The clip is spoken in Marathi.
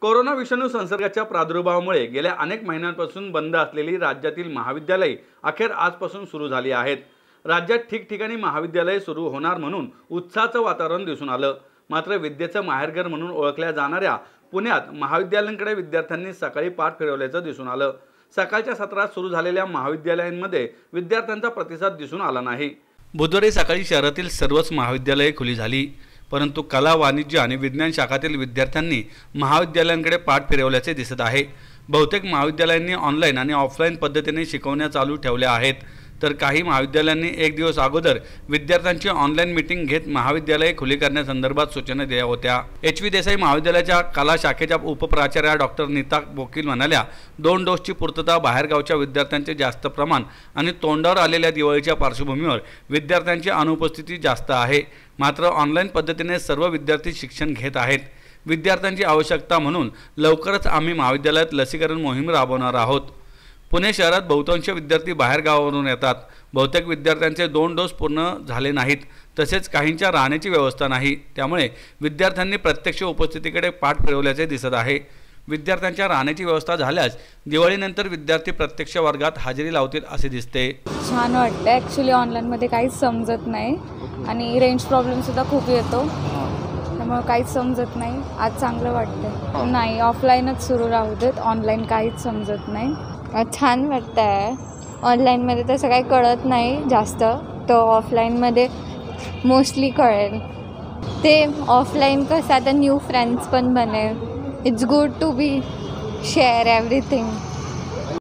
कोरोना विषाणू संसर्गाच्या प्रादुर्भावामुळे गेल्या अनेक महिन्यांपासून बंद असलेली राज्यातील महाविद्यालये अखेर आजपासून सुरू झाली आहेत राज्यात ठिकठिकाणी महाविद्यालये सुरू होणार म्हणून उत्साहाचं वातावरण दिसून आलं मात्र विद्येचं माहेरघर म्हणून ओळखल्या जाणाऱ्या पुण्यात महाविद्यालयांकडे विद्यार्थ्यांनी सकाळी पाठ फिरवल्याचं दिसून आलं सकाळच्या सत्रात सुरू झालेल्या महाविद्यालयांमध्ये विद्यार्थ्यांचा प्रतिसाद दिसून आला नाही बुधवारी सकाळी शहरातील सर्वच महाविद्यालये खुली झाली परंतु कला वाणिज्य आणि विज्ञान शाखातील विद्यार्थ्यांनी महाविद्यालयांकडे पाठ फिरवल्याचे दिसत आहे बहुतेक महाविद्यालयांनी ऑनलाईन आणि ऑफलाईन पद्धतीने शिकवण्या चालू ठेवल्या आहेत तर काही महाविद्यालयांनी एक दिवस अगोदर विद्यार्थ्यांची ऑनलाईन मीटिंग घेत महाविद्यालये खुली करण्यासंदर्भात सूचना दिल्या होत्या एच व्ही देसाई महाविद्यालयाच्या कला शाखेच्या उपप्राचार्या डॉक्टर नीता बोकील म्हणाल्या दोन डोसची पूर्तता बाहेरगावच्या विद्यार्थ्यांचे जास्त प्रमाण आणि तोंडावर आलेल्या दिवाळीच्या पार्श्वभूमीवर विद्यार्थ्यांची अनुपस्थिती जास्त आहे मात्र ऑनलाईन पद्धतीने सर्व विद्यार्थी शिक्षण घेत आहेत विद्यार्थ्यांची आवश्यकता म्हणून लवकरच आम्ही महाविद्यालयात लसीकरण मोहीम राबवणार आहोत पुणे शहरात बहुतांश विद्यार्थी बाहेर गावावरून येतात बहुतेक विद्यार्थ्यांचे दोन डोस पूर्ण झाले नाहीत तसेच काहींच्या राहण्याची व्यवस्था नाही त्यामुळे विद्यार्थ्यांनी प्रत्यक्ष उपस्थितीकडे पाठ फिरवल्याचे दिसत आहे विद्यार्थ्यांच्या राहण्याची व्यवस्था झाल्यास दिवाळीनंतर विद्यार्थी प्रत्यक्ष वर्गात हजेरी लावतील असे दिसते छान वाटतं ॲक्च्युली ऑनलाईनमध्ये काहीच समजत नाही आणि रेंज प्रॉब्लेमसुद्धा खूप येतो त्यामुळे काहीच समजत नाही आज चांगलं वाटतं नाही ऑफलाईनच सुरू राहू देत ऑनलाईन काहीच समजत नाही छान वाटतं आहे ऑनलाईनमध्ये तसं काही कळत नाही जास्त तर ऑफलाईनमध्ये मोस्टली कळेल ते ऑफलाईन कसं आता न्यू फ्रेंड्स पण बनेल it's good to be share everything